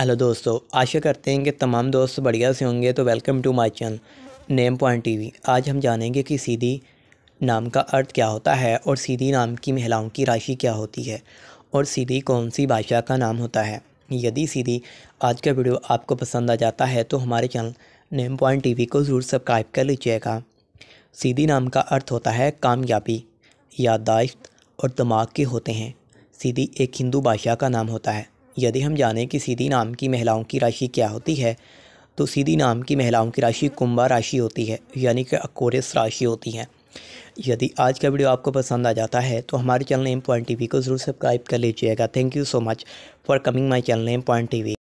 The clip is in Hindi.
हेलो दोस्तों आशा करते हैं कि तमाम दोस्त बढ़िया से होंगे तो welcome to my channel name point TV आज हम जानेंगे कि सीधी नाम का अर्थ क्या होता है और सीधी नाम की महिलाओं की राशि क्या होती है और सीधी कौन सी भाषा का नाम होता है यदि सीधी आज का वीडियो आपको पसंद आ जाता है तो हमारे चैनल नेम पॉइंट टी को ज़रूर सब्सक्राइब कर लीजिएगा सीधी नाम का अर्थ होता है कामयाबी याददाश्त और दिमाग के होते हैं सीधी एक हिंदू भाषा का नाम होता है यदि हम जानें कि सीधी नाम की महिलाओं की राशि क्या होती है तो सीधी नाम की महिलाओं की राशि कुंभा राशि होती है यानी कि अकोरेस राशि होती है यदि आज का वीडियो आपको पसंद आ जाता है तो हमारे चैनल एम पॉइंट टी को ज़रूर सब्सक्राइब कर लीजिएगा thank you so much for coming my channel M point T